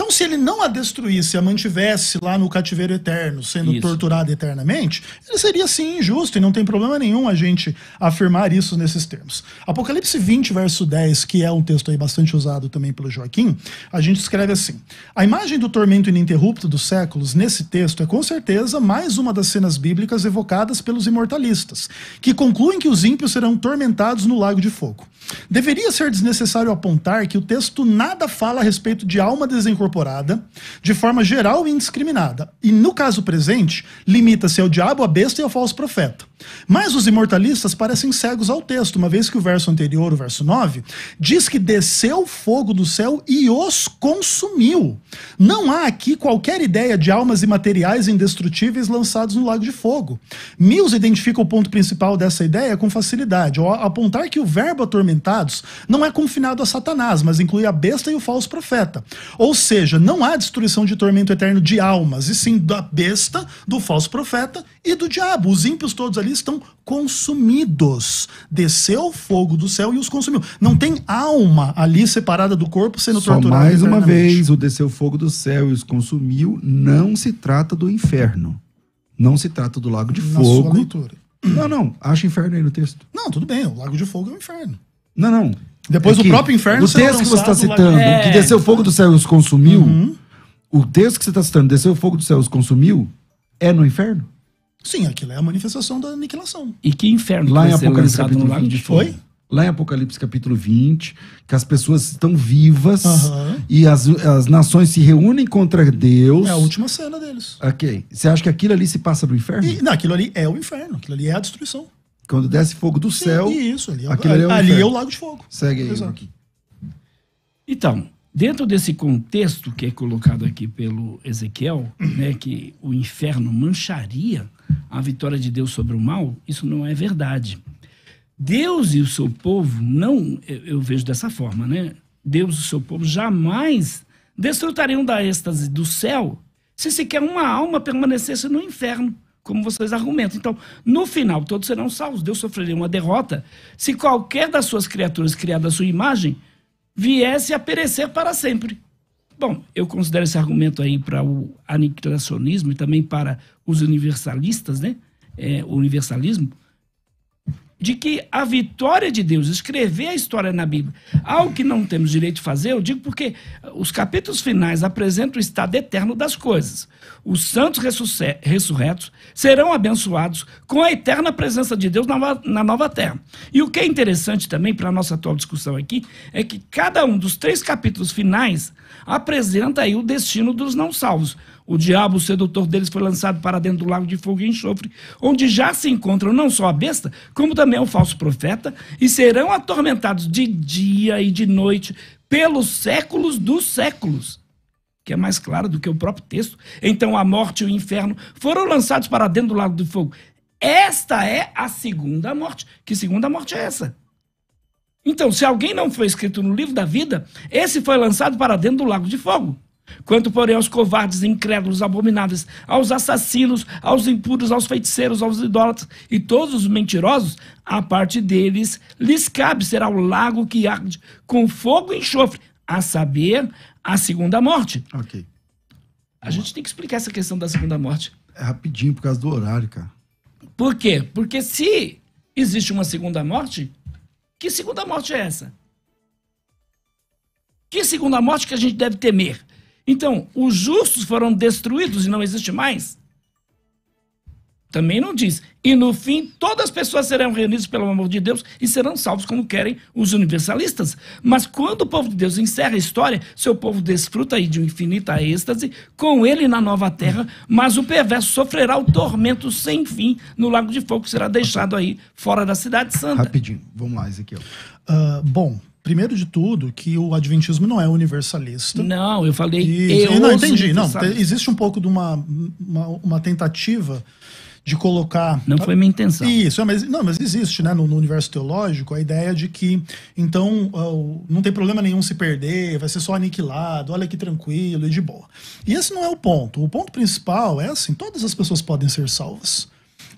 Então, se ele não a destruísse, a mantivesse lá no cativeiro eterno, sendo isso. torturado eternamente, ele seria sim injusto e não tem problema nenhum a gente afirmar isso nesses termos. Apocalipse 20, verso 10, que é um texto aí bastante usado também pelo Joaquim, a gente escreve assim: A imagem do tormento ininterrupto dos séculos nesse texto é com certeza mais uma das cenas bíblicas evocadas pelos imortalistas, que concluem que os ímpios serão tormentados no lago de fogo. Deveria ser desnecessário apontar que o texto nada fala a respeito de alma desincorporada, de forma geral e indiscriminada, e no caso presente, limita-se ao diabo, à besta e ao falso profeta. Mas os imortalistas parecem cegos ao texto, uma vez que o verso anterior, o verso 9, diz que desceu fogo do céu e os consumiu. Não há aqui qualquer ideia de almas imateriais indestrutíveis lançados no lago de fogo. Mills identifica o ponto principal dessa ideia com facilidade, ao apontar que o verbo atormentados não é confinado a Satanás, mas inclui a besta e o falso profeta. Ou seja, não há destruição de tormento eterno de almas, e sim da besta, do falso profeta e do diabo. Os ímpios todos ali estão consumidos. Desceu o fogo do céu e os consumiu. Não tem alma ali separada do corpo sendo Só torturada. Mais uma vez, o desceu o fogo do céu e os consumiu não se trata do inferno. Não se trata do lago de Na fogo. Sua leitura. Não, não. Acha inferno aí no texto. Não, tudo bem. O lago de fogo é o um inferno. Não, não. Depois é próprio inferno. O texto que você está citando, é. que desceu o fogo do céu e os consumiu. Uhum. O texto que você está citando, desceu o fogo do céu e os consumiu, é no inferno? Sim, aquilo é a manifestação da aniquilação. E que inferno lá que em Apocalipse capítulo no Foi? Lá em Apocalipse capítulo 20, que as pessoas estão vivas uhum. e as, as nações se reúnem contra Deus. É a última cena deles. Ok. Você acha que aquilo ali se passa do inferno? E, não, aquilo ali é o inferno, aquilo ali é a destruição. Quando desce fogo do Sim, céu. Isso, ali é, aquilo ali, é o, ali é o lago de fogo. Segue aí, Exato. Então, Dentro desse contexto que é colocado aqui pelo Ezequiel, né, que o inferno mancharia a vitória de Deus sobre o mal, isso não é verdade. Deus e o seu povo não, eu, eu vejo dessa forma, né? Deus e o seu povo jamais desfrutariam da êxtase do céu se sequer uma alma permanecesse no inferno, como vocês argumentam. Então, no final, todos serão salvos. Deus sofreria uma derrota se qualquer das suas criaturas criadas à sua imagem viesse a perecer para sempre. Bom, eu considero esse argumento aí para o aniquilacionismo e também para os universalistas, né? É, o universalismo, de que a vitória de Deus, escrever a história na Bíblia, algo que não temos direito de fazer, eu digo porque os capítulos finais apresentam o estado eterno das coisas. Os santos ressurretos serão abençoados com a eterna presença de Deus na, na nova terra. E o que é interessante também para a nossa atual discussão aqui é que cada um dos três capítulos finais apresenta aí o destino dos não salvos. O diabo, o sedutor deles, foi lançado para dentro do lago de fogo e enxofre, onde já se encontram não só a besta, como também o falso profeta, e serão atormentados de dia e de noite pelos séculos dos séculos. Que é mais claro do que o próprio texto. Então a morte e o inferno foram lançados para dentro do lago de fogo. Esta é a segunda morte. Que segunda morte é essa? Então, se alguém não foi escrito no livro da vida, esse foi lançado para dentro do lago de fogo. Quanto, porém, aos covardes, incrédulos, abomináveis, aos assassinos, aos impuros, aos feiticeiros, aos idólatras e todos os mentirosos, a parte deles lhes cabe será o lago que arde com fogo e enxofre, a saber, a segunda morte. Ok. A gente tem que explicar essa questão da segunda morte. É rapidinho, por causa do horário, cara. Por quê? Porque se existe uma segunda morte, que segunda morte é essa? Que segunda morte que a gente deve temer? Então, os justos foram destruídos e não existe mais? Também não diz. E no fim, todas as pessoas serão reunidas pelo amor de Deus e serão salvos como querem os universalistas. Mas quando o povo de Deus encerra a história, seu povo desfruta aí de um infinita êxtase com ele na nova terra, mas o perverso sofrerá o tormento sem fim no lago de fogo que será deixado aí fora da cidade santa. Rapidinho, vamos lá, Ezequiel. Uh, bom, primeiro de tudo, que o Adventismo não é universalista. Não, eu falei. E, eu não, entendi. Não, existe um pouco de uma, uma, uma, tentativa de colocar. Não foi minha intenção. Isso, é, mas, não, mas existe, né? No, no universo teológico, a ideia de que, então, ah, não tem problema nenhum se perder, vai ser só aniquilado, olha que tranquilo e de boa. E esse não é o ponto. O ponto principal é assim: todas as pessoas podem ser salvas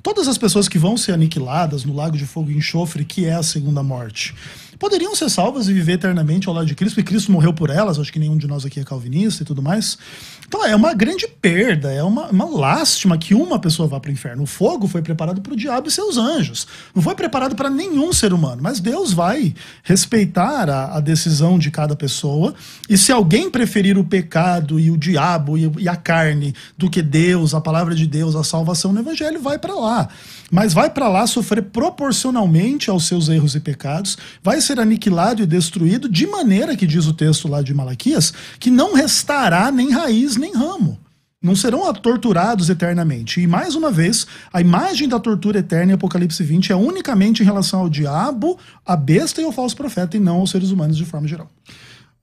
todas as pessoas que vão ser aniquiladas no lago de fogo e enxofre, que é a segunda morte, poderiam ser salvas e viver eternamente ao lado de Cristo, e Cristo morreu por elas, acho que nenhum de nós aqui é calvinista e tudo mais. Então é uma grande perda, é uma, uma lástima que uma pessoa vá para o inferno. O fogo foi preparado para o diabo e seus anjos, não foi preparado para nenhum ser humano, mas Deus vai respeitar a, a, decisão de cada pessoa, e se alguém preferir o pecado e o diabo e, e a carne do que Deus, a palavra de Deus, a salvação no evangelho, vai para lá. Mas vai para lá sofrer proporcionalmente aos seus erros e pecados, vai ser ser aniquilado e destruído, de maneira que diz o texto lá de Malaquias, que não restará nem raiz nem ramo. Não serão torturados eternamente. E mais uma vez, a imagem da tortura eterna em Apocalipse 20 é unicamente em relação ao diabo, à besta e ao falso profeta, e não aos seres humanos de forma geral.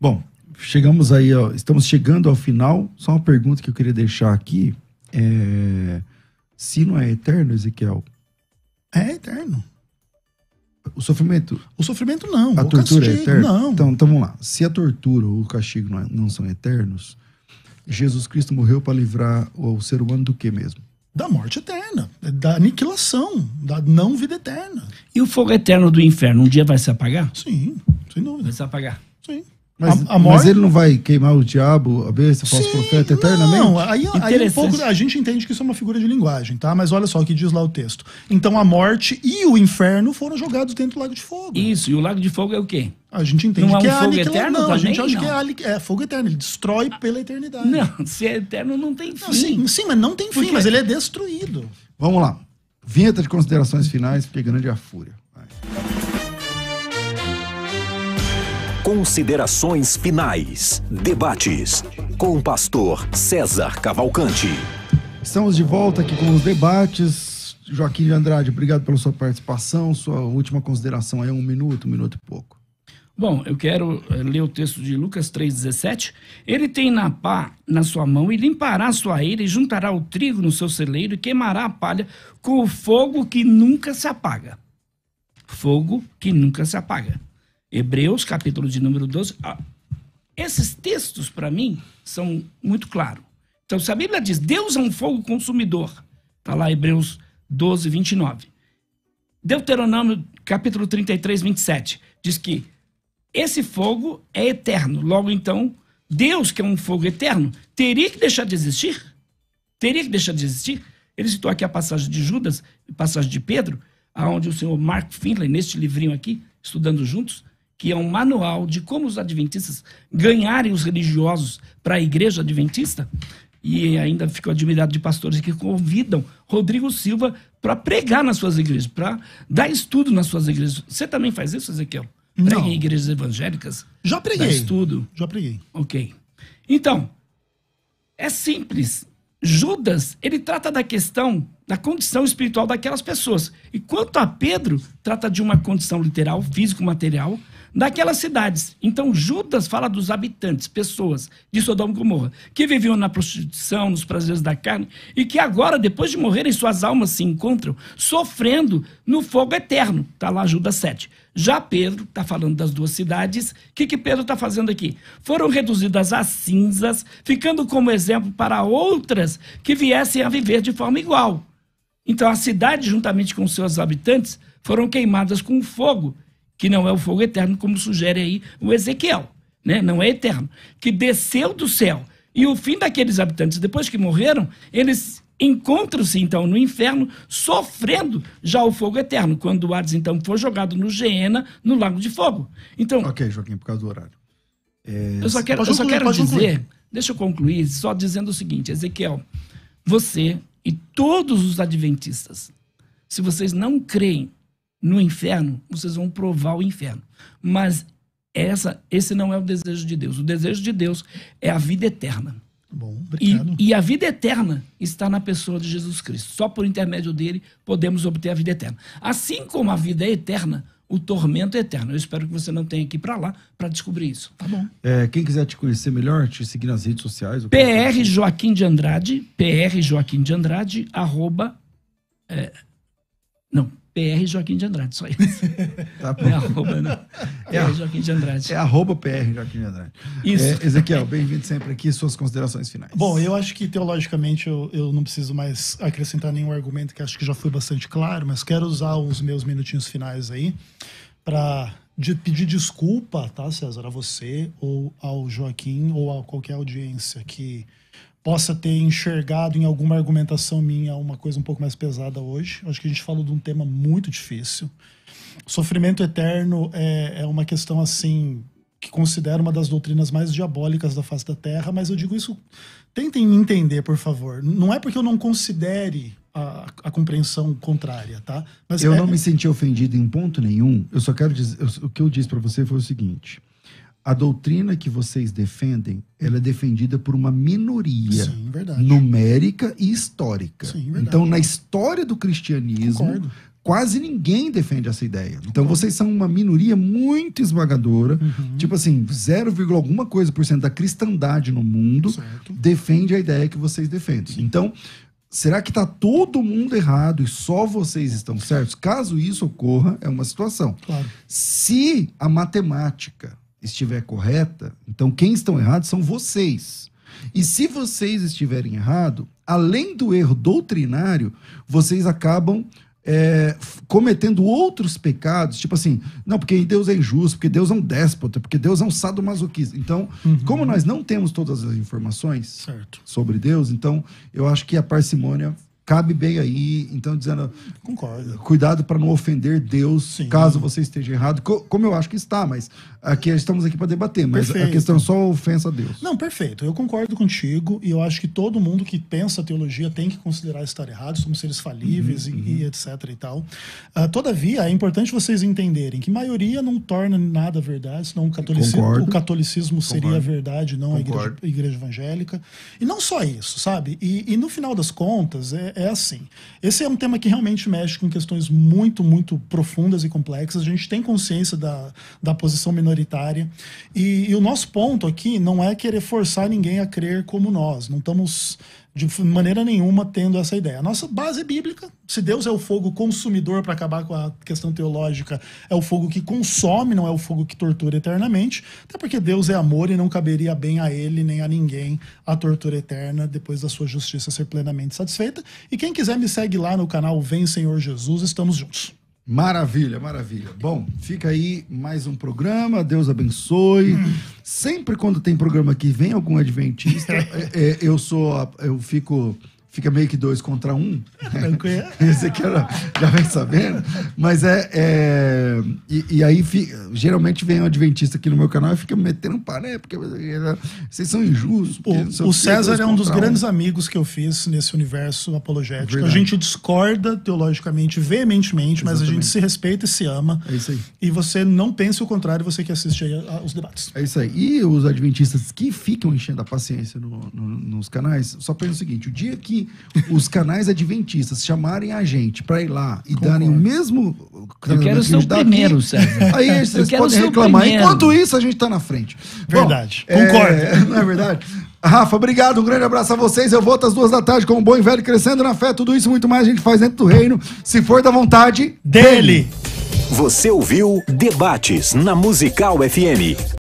Bom, chegamos aí, ó, estamos chegando ao final. Só uma pergunta que eu queria deixar aqui. É... Se não é eterno, Ezequiel? É eterno. O sofrimento? O sofrimento não. A tortura é castigo, é eterna? Não. Então, então vamos lá. Se a tortura ou o castigo não, é, não são eternos, Jesus Cristo morreu para livrar o ser humano do que mesmo? Da morte eterna, da aniquilação, da não vida eterna. E o fogo eterno do inferno um dia vai se apagar? Sim, sem dúvida. Vai se apagar? Sim. Mas, a, a morte... mas, ele não vai queimar o diabo, a besta, o falso profeta eternamente? Não, aí, aí um pouco, a gente entende que isso é uma figura de linguagem, tá? Mas olha só o que diz lá o texto. Então a morte e o inferno foram jogados dentro do lago de fogo. Isso, e o lago de fogo é o quê? A gente entende não é é que é, um fogo Eterno não, também, a gente acha não. que é, ali, é, fogo eterno, ele destrói ah. pela eternidade. Não, se é eterno não tem fim. Não, sim, sim, mas não tem fim, mas ele é destruído. Vamos lá. Vinheta de considerações finais, porque é grande a fúria. Considerações finais. Debates com o pastor César Cavalcante. Estamos de volta aqui com os debates. Joaquim de Andrade, obrigado pela sua participação. Sua última consideração é um minuto, um minuto e pouco. Bom, eu quero eh, ler o texto de Lucas 3,17. Ele tem na pá na sua mão e limpará a sua eira e juntará o trigo no seu celeiro e queimará a palha com o fogo que nunca se apaga. Fogo que nunca se apaga. Hebreus, capítulo de número 12. Ah, esses textos, para mim, são muito claros. Então, se a Bíblia diz Deus é um fogo consumidor, está lá Hebreus 12, 29. Deuteronômio, capítulo 33, 27, diz que esse fogo é eterno. Logo, então, Deus, que é um fogo eterno, teria que deixar de existir? Teria que deixar de existir? Ele citou aqui a passagem de Judas, passagem de Pedro, aonde o senhor Mark Finley neste livrinho aqui, estudando juntos, que é um manual de como os adventistas ganharem os religiosos para a igreja adventista. E ainda fico admirado de pastores que convidam Rodrigo Silva para pregar nas suas igrejas, para dar estudo nas suas igrejas. Você também faz isso, Ezequiel? Prega Não. em igrejas evangélicas? Já preguei. Dá estudo? Já preguei. Ok. Então, é simples. Judas, ele trata da questão da condição espiritual daquelas pessoas. E quanto a Pedro, trata de uma condição literal, físico-material, daquelas cidades. Então, Judas fala dos habitantes, pessoas de Sodoma e Gomorra, que viviam na prostituição, nos prazeres da carne, e que agora, depois de morrerem, suas almas se encontram sofrendo no fogo eterno. Está lá Judas 7. Já Pedro está falando das duas cidades. O que, que Pedro está fazendo aqui? Foram reduzidas a cinzas, ficando como exemplo para outras que viessem a viver de forma igual. Então, a cidade, juntamente com seus habitantes, foram queimadas com fogo que não é o fogo eterno, como sugere aí o Ezequiel, né? não é eterno, que desceu do céu. E o fim daqueles habitantes, depois que morreram, eles encontram-se então no inferno, sofrendo já o fogo eterno, quando o Hades então for jogado no Geena, no Lago de Fogo. Então, ok, Joaquim, por causa do horário. É... Eu só quero, eu só concluir, quero dizer, concluir. deixa eu concluir, só dizendo o seguinte, Ezequiel, você e todos os adventistas, se vocês não creem no inferno, vocês vão provar o inferno. Mas essa, esse não é o desejo de Deus. O desejo de Deus é a vida eterna. Tá bom, obrigado. E, e a vida eterna está na pessoa de Jesus Cristo. Só por intermédio dele podemos obter a vida eterna. Assim como a vida é eterna, o tormento é eterno. Eu espero que você não tenha que ir para lá para descobrir isso, tá bom? É, quem quiser te conhecer melhor, te seguir nas redes sociais. É PR Joaquim de Andrade, PR Joaquim de Andrade, arroba, é, não, PR Joaquim de Andrade, só isso. tá bom. Não é arroba, não. Né? É, Joaquim de Andrade. É arroba PR Joaquim de Andrade. Isso. É, Ezequiel, bem-vindo sempre aqui, suas considerações finais. Bom, eu acho que teologicamente eu, eu não preciso mais acrescentar nenhum argumento que acho que já foi bastante claro, mas quero usar os meus minutinhos finais aí para de pedir desculpa, tá, César, a você ou ao Joaquim ou a qualquer audiência que possa ter enxergado em alguma argumentação minha uma coisa um pouco mais pesada hoje. Acho que a gente falou de um tema muito difícil. Sofrimento eterno é, é uma questão assim que considero uma das doutrinas mais diabólicas da face da Terra, mas eu digo isso, tentem me entender, por favor. Não é porque eu não considere a, a compreensão contrária, tá? Mas eu é... não me senti ofendido em ponto nenhum. Eu só quero dizer, eu, o que eu disse para você foi o seguinte: a doutrina que vocês defendem, ela é defendida por uma minoria Sim, numérica e histórica. Sim, então, na história do cristianismo, Concordo. quase ninguém defende essa ideia. Então, Concordo. Então, vocês são uma minoria muito esmagadora, uhum. tipo assim, 0, alguma coisa por cento da cristandade no mundo certo. defende a ideia que vocês defendem. Sim. Então, Será que está todo mundo errado e só vocês estão certos? Caso isso ocorra, é uma situação. Claro. Se a matemática estiver correta, então quem estão errados são vocês. E se vocês estiverem errados, além do erro doutrinário, vocês acabam é, cometendo outros pecados, tipo assim, não, porque Deus é injusto, porque Deus é um déspota, porque Deus é um sadomasoquista. Então, uhum. como nós não temos todas as informações certo. sobre Deus, então eu acho que a parcimônia cabe bem aí. Então, dizendo, Concordo. cuidado para não ofender Deus, Sim. caso você esteja errado, co como eu acho que está, mas aqui estamos aqui para debater, mas perfeito. a questão é só ofensa a Deus. Não, perfeito. Eu concordo contigo e eu acho que todo mundo que pensa teologia tem que considerar estar errado, somos seres falíveis uhum, e, uhum. e, etc e tal. Uh, todavia, é importante vocês entenderem que maioria não torna nada verdade, senão o catolicismo, concordo. o catolicismo seria a verdade, não a igreja, igreja, evangélica. E não só isso, sabe? E, e no final das contas, é, é assim. Esse é um tema que realmente mexe com questões muito, muito profundas e complexas. A gente tem consciência da, da posição minoritária. E, e o nosso ponto aqui não é querer forçar ninguém a crer como nós. Não estamos de maneira nenhuma tendo essa ideia. A nossa base é bíblica. Se Deus é o fogo consumidor para acabar com a questão teológica, é o fogo que consome, não é o fogo que tortura eternamente. Até porque Deus é amor e não caberia bem a ele nem a ninguém a tortura eterna depois da sua justiça ser plenamente satisfeita. E quem quiser me segue lá no canal Vem Senhor Jesus, estamos juntos. Maravilha, maravilha. Bom, fica aí mais um programa. Deus abençoe. Hum. Sempre quando tem programa que vem algum adventista, é, é, eu sou, eu fico fica meio que dois contra um. É, Tranquilo. Tá é? Esse aqui era, já vem sabendo. Mas é. é e, e, aí, fica, geralmente vem um adventista aqui no meu canal e fica metendo um pá, né? Porque vocês são injustos. O, o César é um dos grandes um. amigos que eu fiz nesse universo apologético. Verdade. A gente discorda teologicamente, veementemente, Exatamente. mas a gente se respeita e se ama. É isso aí. E você não pensa o contrário, você que assiste aí ah, os debates. É isso aí. E os adventistas que ficam enchendo a paciência no, no, nos canais, só pensa o seguinte: o dia que os canais adventistas chamarem a gente para ir lá e Concordo. darem o mesmo. Eu quero ser o primeiro, Sérgio. Aí vocês podem reclamar. Enquanto isso, a gente está na frente. Verdade. Bom, é, Concordo. É, não é verdade? Rafa, obrigado, um grande abraço a vocês. Eu volto às duas da tarde com o um bom e velho crescendo na fé. Tudo isso muito mais a gente faz dentro do reino, se for da vontade dele. Você ouviu Debates na Musical FM.